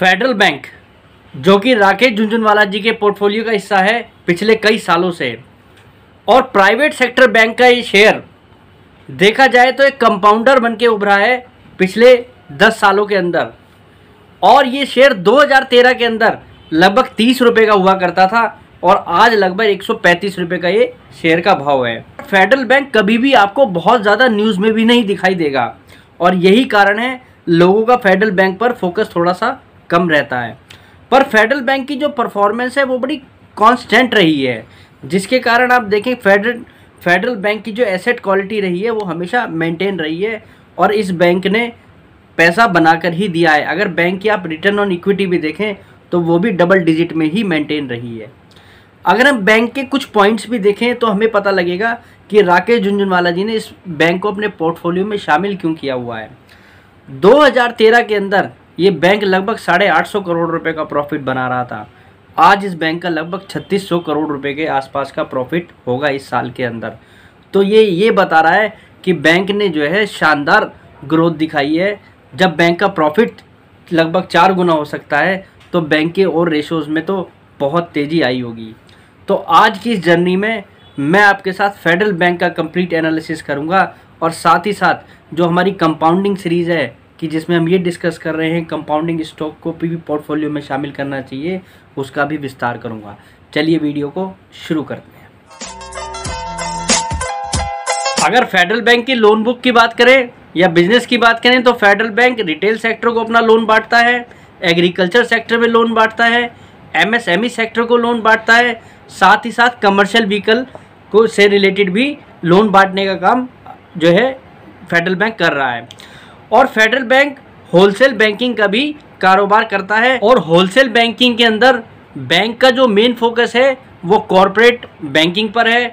federal bank जो कि राकेश झुंझुनवाला जी के पोर्टफोलियो का हिस्सा है पिछले कई सालों से और प्राइवेट सेक्टर बैंक का ये शेयर देखा जाए तो एक कंपाउंडर बन के उभरा है पिछले दस सालों के अंदर और ये शेयर 2013 के अंदर लगभग तीस रुपये का हुआ करता था और आज लगभग एक सौ का ये शेयर का भाव है फेडरल बैंक कभी भी आपको बहुत ज़्यादा न्यूज़ में भी नहीं दिखाई देगा और यही कारण है लोगों का फेडरल बैंक पर फोकस थोड़ा सा कम रहता है पर फेडरल बैंक की जो परफॉर्मेंस है वो बड़ी कांस्टेंट रही है जिसके कारण आप देखें फेडरल फेडरल बैंक की जो एसेट क्वालिटी रही है वो हमेशा मेंटेन रही है और इस बैंक ने पैसा बनाकर ही दिया है अगर बैंक की आप रिटर्न ऑन इक्विटी भी देखें तो वो भी डबल डिजिट में ही मेंटेन रही है अगर हम बैंक के कुछ पॉइंट्स भी देखें तो हमें पता लगेगा कि राकेश झुंझुनवाला जी ने इस बैंक को अपने पोर्टफोलियो में शामिल क्यों किया हुआ है 2013 के अंदर ये बैंक लगभग साढ़े आठ सौ करोड़ रुपए का प्रॉफिट बना रहा था आज इस बैंक का लगभग छत्तीस सौ करोड़ रुपए के आसपास का प्रॉफिट होगा इस साल के अंदर तो ये ये बता रहा है कि बैंक ने जो है शानदार ग्रोथ दिखाई है जब बैंक का प्रॉफिट लगभग चार गुना हो सकता है तो बैंक के और रेशोज़ में तो बहुत तेज़ी आई होगी तो आज की इस जर्नी में मैं आपके साथ फेडरल बैंक का कंप्लीट एनालिसिस करूंगा और साथ ही साथ जो हमारी कंपाउंडिंग सीरीज़ है कि जिसमें हम ये डिस्कस कर रहे हैं कंपाउंडिंग स्टॉक को भी पोर्टफोलियो में शामिल करना चाहिए उसका भी विस्तार करूँगा चलिए वीडियो को शुरू करते हैं अगर फेडरल बैंक की लोन बुक की बात करें या बिजनेस की बात करें तो फेडरल बैंक रिटेल सेक्टर को अपना लोन बांटता है एग्रीकल्चर सेक्टर में लोन बांटता है एमएसएमई सेक्टर e को लोन बांटता है साथ ही साथ कमर्शियल व्हीकल को से रिलेटेड भी लोन बांटने का काम जो है फेडरल बैंक कर रहा है और फेडरल बैंक होलसेल बैंकिंग का भी कारोबार करता है और होलसेल बैंकिंग के अंदर बैंक का जो मेन फोकस है वो कॉरपोरेट बैंकिंग पर है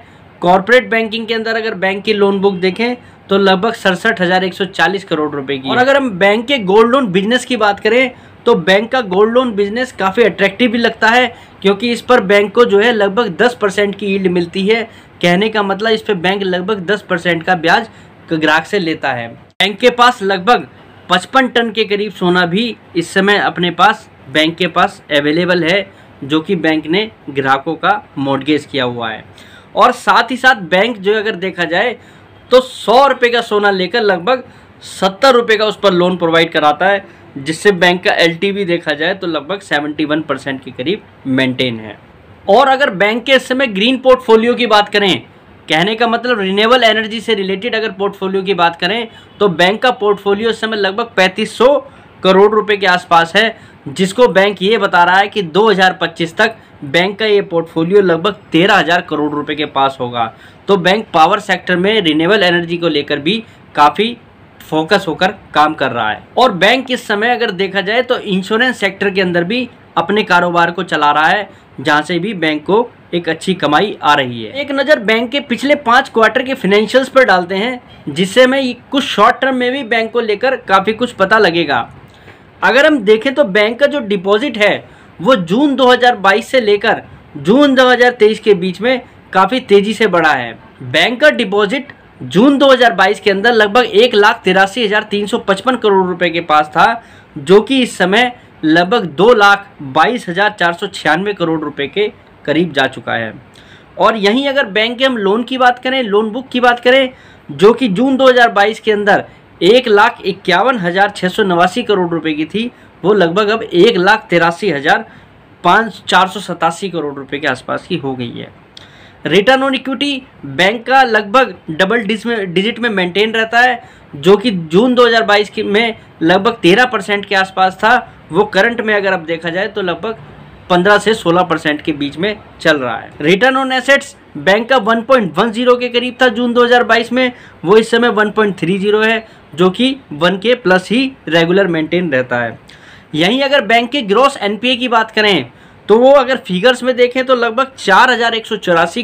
कॉरपोरेट बैंकिंग के अंदर अगर बैंक की लोन बुक देखें तो लगभग सड़सठ हज़ार एक सौ चालीस करोड़ रुपए की और अगर हम बैंक के गोल्ड लोन बिजनेस की बात करें तो बैंक का गोल्ड लोन बिजनेस काफ़ी अट्रैक्टिव भी लगता है क्योंकि इस पर बैंक को जो है लगभग दस परसेंट की ईल्ड मिलती है कहने का मतलब इस पर बैंक लगभग दस परसेंट का ब्याज ग्राहक से लेता है बैंक के पास लगभग पचपन टन के करीब सोना भी इस समय अपने पास बैंक के पास अवेलेबल है जो कि बैंक ने ग्राहकों का मोडगेज किया हुआ है और साथ ही साथ बैंक जो अगर देखा जाए तो सौ रुपये का सोना लेकर लगभग सत्तर रुपये का उस पर लोन प्रोवाइड कराता है जिससे बैंक का एल देखा जाए तो लगभग सेवेंटी वन परसेंट के करीब मेंटेन है और अगर बैंक के इस समय ग्रीन पोर्टफोलियो की बात करें कहने का मतलब रिन्यूएबल एनर्जी से रिलेटेड अगर पोर्टफोलियो की बात करें तो बैंक का पोर्टफोलियो इस समय लगभग पैंतीस करोड़ रुपए के आसपास है जिसको बैंक ये बता रहा है कि 2025 तक बैंक का ये पोर्टफोलियो लगभग 13,000 करोड़ रुपए के पास होगा तो बैंक पावर सेक्टर में रिन्यूएबल एनर्जी को लेकर भी काफ़ी फोकस होकर काम कर रहा है और बैंक इस समय अगर देखा जाए तो इंश्योरेंस सेक्टर के अंदर भी अपने कारोबार को चला रहा है जहाँ से भी बैंक को एक अच्छी कमाई आ रही है एक नज़र बैंक के पिछले पाँच क्वार्टर के फिनेंशियल्स पर डालते हैं जिससे हमें कुछ शॉर्ट टर्म में भी बैंक को लेकर काफ़ी कुछ पता लगेगा अगर हम देखें तो बैंक का जो डिपॉजिट है वो जून 2022 से लेकर जून 2023 के बीच में काफ़ी तेज़ी से बढ़ा है बैंक का डिपॉजिट जून 2022 के अंदर लगभग एक लाख तिरासी हज़ार तीन सौ पचपन करोड़ रुपए के पास था जो कि इस समय लगभग दो लाख बाईस हज़ार चार सौ छियानवे करोड़ रुपए के करीब जा चुका है और यहीं अगर बैंक के हम लोन की बात करें लोन बुक की बात करें जो कि जून 2022 के अंदर एक लाख इक्यावन हज़ार छः सौ नवासी करोड़ रुपए की थी वो लगभग अब एक लाख तिरासी हज़ार पाँच चार सौ सतासी करोड़ रुपए के आसपास की हो गई है रिटर्न ऑन इक्विटी बैंक का लगभग डबल डिजिट में मेंटेन रहता है जो कि जून 2022 में लगभग 13 परसेंट के आसपास था वो करंट में अगर अब देखा जाए तो लगभग 15 से 16 परसेंट के बीच में चल रहा है रिटर्न ऑन एसेट्स बैंक का 1.10 के करीब था जून 2022 में वो इस समय 1.30 है जो कि 1 के प्लस ही रेगुलर मेंटेन रहता है यहीं अगर बैंक के ग्रॉस एनपीए की बात करें तो वो अगर फिगर्स में देखें तो लगभग चार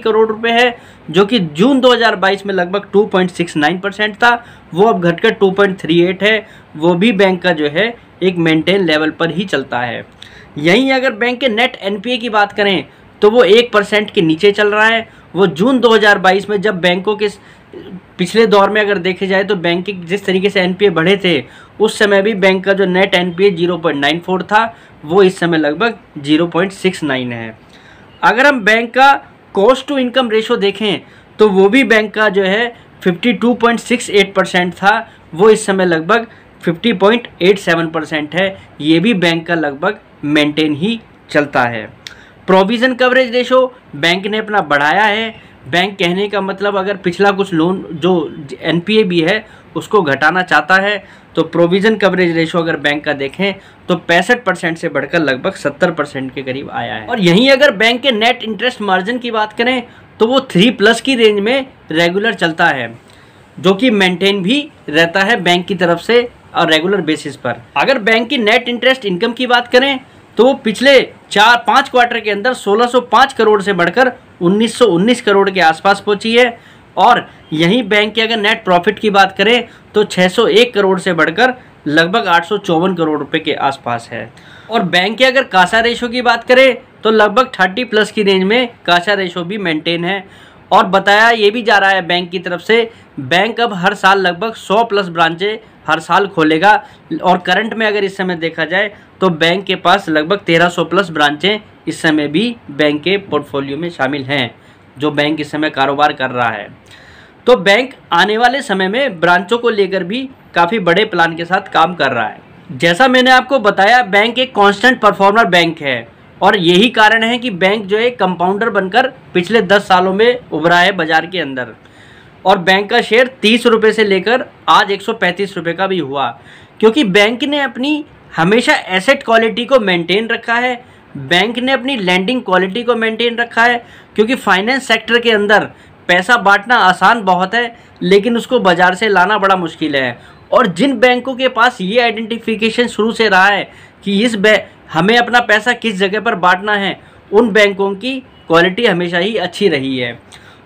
करोड़ रुपए है जो कि जून 2022 में लगभग 2.69 परसेंट था वो अब घटकर 2.38 है वो भी बैंक का जो है एक मेंटेन लेवल पर ही चलता है यहीं अगर बैंक के नेट एनपीए की बात करें तो वो एक परसेंट के नीचे चल रहा है वो जून 2022 में जब बैंकों के पिछले दौर में अगर देखे जाए तो बैंक के जिस तरीके से एनपीए बढ़े थे उस समय भी बैंक का जो नेट एनपीए 0.94 था वो इस समय लगभग 0.69 है अगर हम बैंक का कॉस्ट टू इनकम रेशो देखें तो वो भी बैंक का जो है 52.68 परसेंट था वो इस समय लगभग 50.87 परसेंट है ये भी बैंक का लगभग मेंटेन ही चलता है प्रोविज़न कवरेज रेशो बैंक ने अपना बढ़ाया है बैंक कहने का मतलब अगर पिछला कुछ लोन जो एनपीए भी है उसको घटाना चाहता है तो प्रोविज़न कवरेज रेशो अगर बैंक का देखें तो पैंसठ परसेंट से बढ़कर लगभग सत्तर परसेंट के करीब आया है और यहीं अगर बैंक के नेट इंटरेस्ट मार्जिन की बात करें तो वो थ्री प्लस की रेंज में रेगुलर चलता है जो कि मेंटेन भी रहता है बैंक की तरफ से और रेगुलर बेसिस पर अगर बैंक की नेट इंटरेस्ट इनकम की बात करें तो वो पिछले चार पाँच क्वार्टर के अंदर 1605 करोड़ से बढ़कर 1919 करोड़ के आसपास पहुंची है और यहीं बैंक के अगर नेट प्रॉफिट की बात करें तो 601 करोड़ से बढ़कर लगभग आठ करोड़ रुपए के आसपास है और बैंक के अगर कासा रेशो की बात करें तो लगभग 30 प्लस की रेंज में कासा रेशो भी मेंटेन है और बताया ये भी जा रहा है बैंक की तरफ से बैंक अब हर साल लगभग 100 प्लस ब्रांचें हर साल खोलेगा और करंट में अगर इस समय देखा जाए तो बैंक के पास लगभग 1300 प्लस ब्रांचें इस समय भी बैंक के पोर्टफोलियो में शामिल हैं जो बैंक इस समय कारोबार कर रहा है तो बैंक आने वाले समय में ब्रांचों को लेकर भी काफ़ी बड़े प्लान के साथ काम कर रहा है जैसा मैंने आपको बताया बैंक एक कॉन्स्टेंट परफॉर्मर बैंक है और यही कारण है कि बैंक जो है कंपाउंडर बनकर पिछले दस सालों में उभरा है बाजार के अंदर और बैंक का शेयर तीस रुपये से लेकर आज एक सौ पैंतीस रुपये का भी हुआ क्योंकि बैंक ने अपनी हमेशा एसेट क्वालिटी को मेंटेन रखा है बैंक ने अपनी लैंडिंग क्वालिटी को मेंटेन रखा है क्योंकि फाइनेंस सेक्टर के अंदर पैसा बांटना आसान बहुत है लेकिन उसको बाज़ार से लाना बड़ा मुश्किल है और जिन बैंकों के पास ये आइडेंटिफिकेशन शुरू से रहा है कि इस हमें अपना पैसा किस जगह पर बांटना है उन बैंकों की क्वालिटी हमेशा ही अच्छी रही है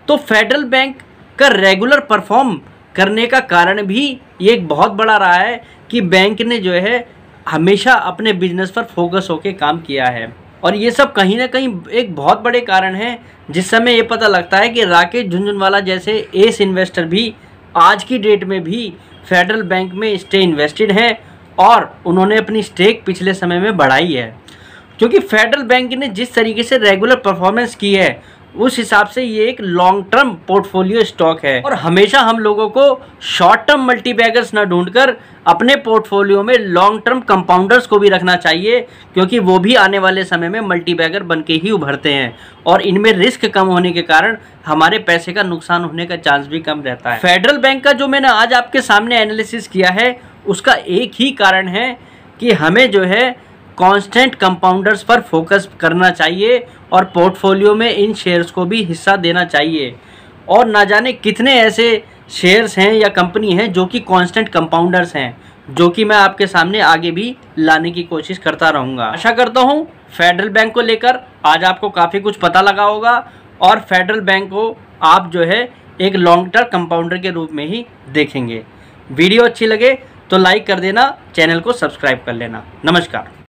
तो फेडरल बैंक का रेगुलर परफॉर्म करने का कारण भी ये एक बहुत बड़ा रहा है कि बैंक ने जो है हमेशा अपने बिजनेस पर फोकस होकर काम किया है और ये सब कहीं ना कहीं एक बहुत बड़े कारण हैं जिस समय ये पता लगता है कि राकेश झुंझुनवाला जैसे एस इन्वेस्टर भी आज की डेट में भी फेडरल बैंक में स्टे इन्वेस्टेड हैं और उन्होंने अपनी स्टेक पिछले समय में बढ़ाई है क्योंकि फेडरल बैंक ने जिस तरीके से रेगुलर परफॉर्मेंस की है उस हिसाब से ये एक लॉन्ग टर्म पोर्टफोलियो स्टॉक है और हमेशा हम लोगों को शॉर्ट टर्म मल्टीबैगर्स ना ढूंढकर अपने पोर्टफोलियो में लॉन्ग टर्म कंपाउंडर्स को भी रखना चाहिए क्योंकि वो भी आने वाले समय में मल्टीबैगर बन के ही उभरते हैं और इनमें रिस्क कम होने के कारण हमारे पैसे का नुकसान होने का चांस भी कम रहता है फेडरल बैंक का जो मैंने आज आपके सामने एनालिसिस किया है उसका एक ही कारण है कि हमें जो है कॉन्स्टेंट कंपाउंडर्स पर फोकस करना चाहिए और पोर्टफोलियो में इन शेयर्स को भी हिस्सा देना चाहिए और ना जाने कितने ऐसे शेयर्स हैं या कंपनी हैं जो कि कांस्टेंट कंपाउंडर्स हैं जो कि मैं आपके सामने आगे भी लाने की कोशिश करता रहूँगा आशा करता हूँ फेडरल बैंक को लेकर आज आपको काफ़ी कुछ पता लगा होगा और फेडरल बैंक को आप जो है एक लॉन्ग टर्म कंपाउंडर के रूप में ही देखेंगे वीडियो अच्छी लगे तो लाइक कर देना चैनल को सब्सक्राइब कर लेना नमस्कार